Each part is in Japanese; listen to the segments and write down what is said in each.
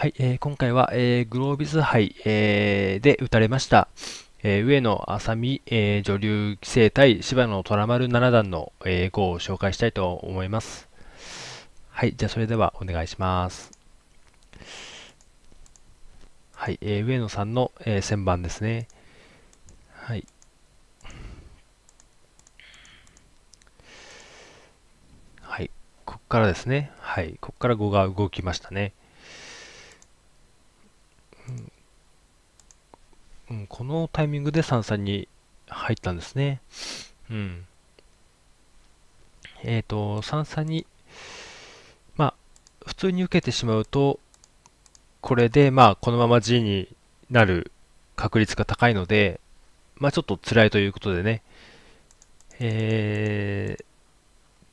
はい、えー、今回は、えー、グロービス杯、えー、で打たれました、えー、上野浅見、えー、女流棋聖対芝野虎丸七段の、えー、碁を紹介したいと思います。はい、じゃあそれではお願いします。はい、えー、上野さんの、えー、旋番ですね。はい。はい、ここからですね。はい、ここから碁が動きましたね。のタイミングで三々に入ったんですね。うん。えっ、ー、と、三々に、まあ、普通に受けてしまうと、これで、まあ、このまま G になる確率が高いので、まあ、ちょっと辛いということでね、え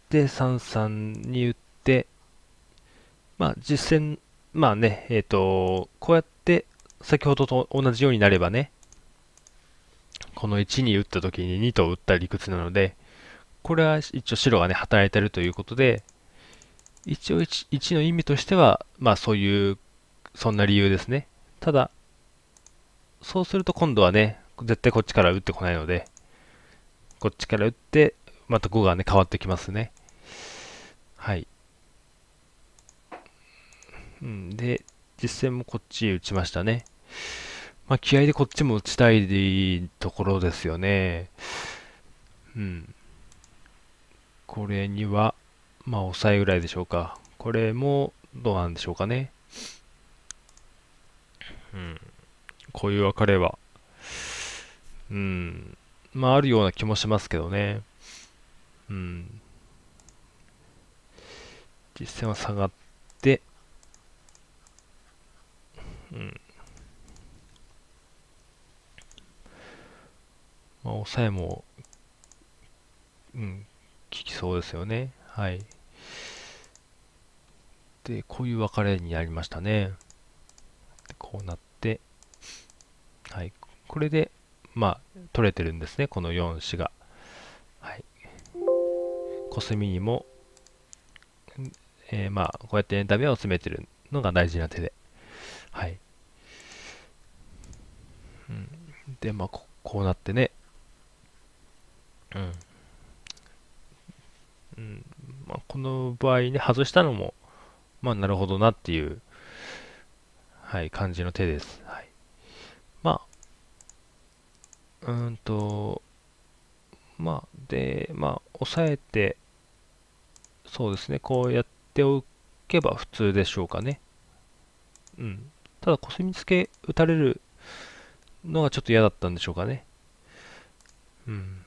ー、で、33に打って、まあ、実戦、まあね、えっ、ー、と、こうやって、先ほどと同じようになればね、この1に打った時に2と打った理屈なので、これは一応白がね、働いてるということで、一応 1, 1の意味としては、まあそういう、そんな理由ですね。ただ、そうすると今度はね、絶対こっちから打ってこないので、こっちから打って、また5がね、変わってきますね。はい。うん、で、実戦もこっち打ちましたね。まあ、気合でこっちも打ちたいところですよね。うん。これには、まあ、抑えぐらいでしょうか。これも、どうなんでしょうかね。うん。こういう別れは、うん。まあ、あるような気もしますけどね。うん。実戦は下がって、うん。抑えも、うん、効きそうですよね。はい。で、こういう別れになりましたね。こうなって、はい。これで、まあ、取れてるんですね、この4子が。はい。コスミにも、えー、まあ、こうやってエンタメを詰めてるのが大事な手で。はい。うん、で、まあこ、こうなってね、うんうんまあ、この場合ね、外したのも、まあ、なるほどなっていう、はい、感じの手です。はい、まあ、うんと、まあ、で、まあ、押さえて、そうですね、こうやっておけば普通でしょうかね。うん。ただ、コスミツケ打たれるのがちょっと嫌だったんでしょうかね。うん。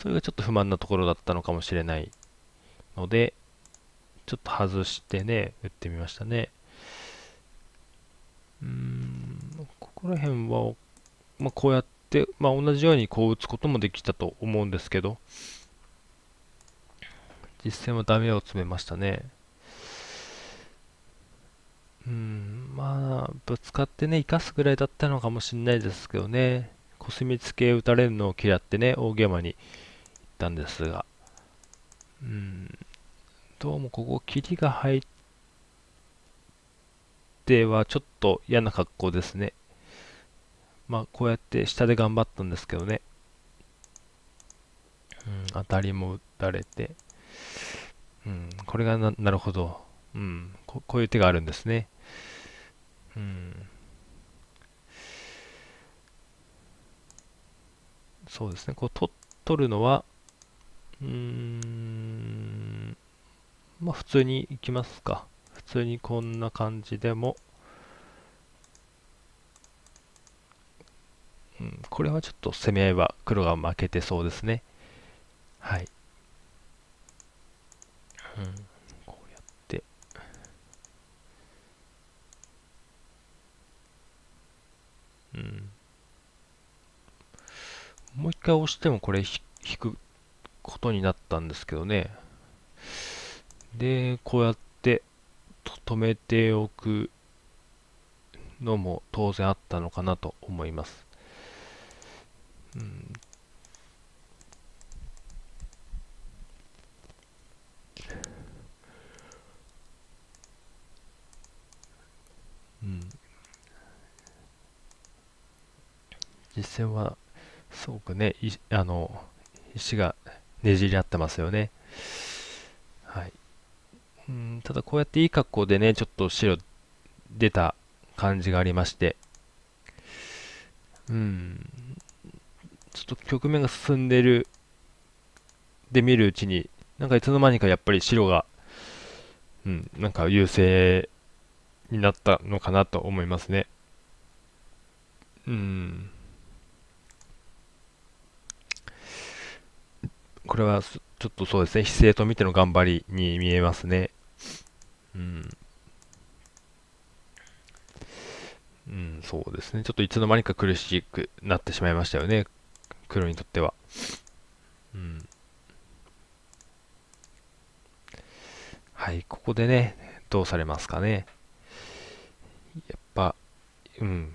それがちょっと不満なところだったのかもしれないので、ちょっと外してね、打ってみましたね。うん、ここら辺は、まあ、こうやって、まあ、同じようにこう打つこともできたと思うんですけど、実戦はダメを詰めましたね。うん、まあ、ぶつかってね、生かすぐらいだったのかもしれないですけどね、コスミツケ打たれるのを嫌ってね、大ゲーマにったんですが、うん、どうもここ、霧が入ってはちょっと嫌な格好ですね。まあ、こうやって下で頑張ったんですけどね。うん、当たりも打たれて、うん、これがななるほど、うんこ、こういう手があるんですね。うん、そうですね、こうと取るのは、うーん、まあ普通に行きますか。普通にこんな感じでも、うん、これはちょっと攻め合いは黒が負けてそうですね。はい。うん、こうやって。うん。もう一回押してもこれ引くことになったんですけどね。で、こうやって止めておくのも当然あったのかなと思います。うんうん、実践はすごくねいあの石がねじり合ってますよね。はい、うんただこうやっていい格好でね、ちょっと白出た感じがありまして、うん、ちょっと局面が進んでるで見るうちに、なんかいつの間にかやっぱり白が、うん、なんか優勢になったのかなと思いますね。うん。これはちょっとそうですね、姿勢と見ての頑張りに見えますね。うん。うん、そうですね。ちょっといつの間にか苦しくなってしまいましたよね。黒にとっては。うん。はい、ここでね、どうされますかね。やっぱ、うん。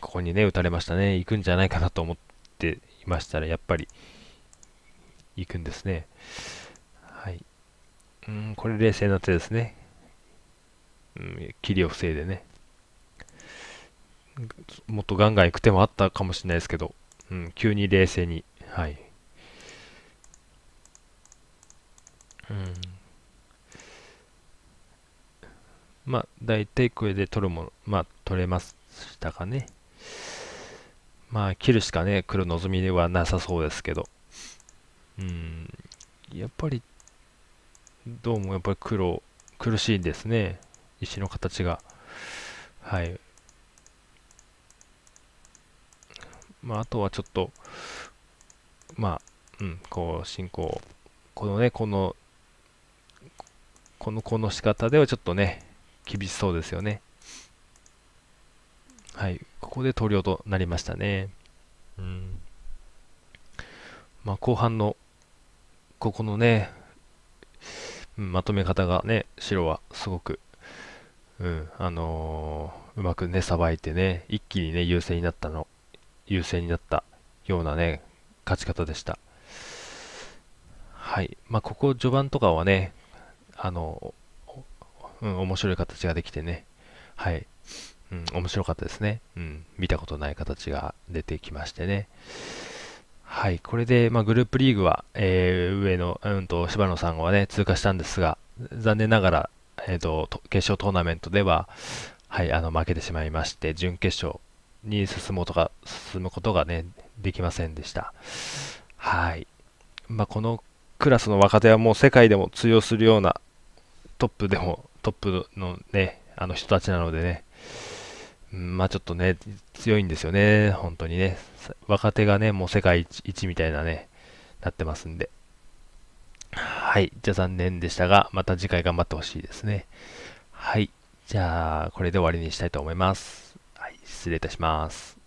ここにね、打たれましたね。行くんじゃないかなと思っていましたら、やっぱり、行くんですね。はい。うん、これ冷静な手ですね。うん、切りを防いでね。もっとガンガン行く手もあったかもしれないですけど、うん、急に冷静に。はい。うん。まあ、大体これで取るもの、まあ、取れましたかね。まあ、切るしかね、黒望みではなさそうですけど。うんやっぱりどうもやっぱり黒苦しいですね石の形がはいまああとはちょっとまあうんこう進行このねこのこのこの仕方ではちょっとね厳しそうですよねはいここで投了となりましたねうんまあ後半のここのね、まとめ方がね、白はすごく、うん、あのー、うまくね、さばいてね、一気にね、優勢になったの、優勢になったようなね、勝ち方でした。はい。まあ、ここ序盤とかはね、あの、うん、面白い形ができてね、はい。うん、面白かったですね。うん、見たことない形が出てきましてね。はい、これで、まあ、グループリーグは、えー、上の、うんと、柴野さんは、ね、通過したんですが、残念ながら、えーと、決勝トーナメントでは、はい、あの負けてしまいまして、準決勝に進むとか進むことが、ね、できませんでした。はいまあ、このクラスの若手はもう世界でも通用するようなトップでもトップの,、ね、あの人たちなのでね、まあちょっとね、強いんですよね、本当にね。若手がね、もう世界一みたいなね、なってますんで。はい。じゃあ残念でしたが、また次回頑張ってほしいですね。はい。じゃあ、これで終わりにしたいと思います。はい。失礼いたします。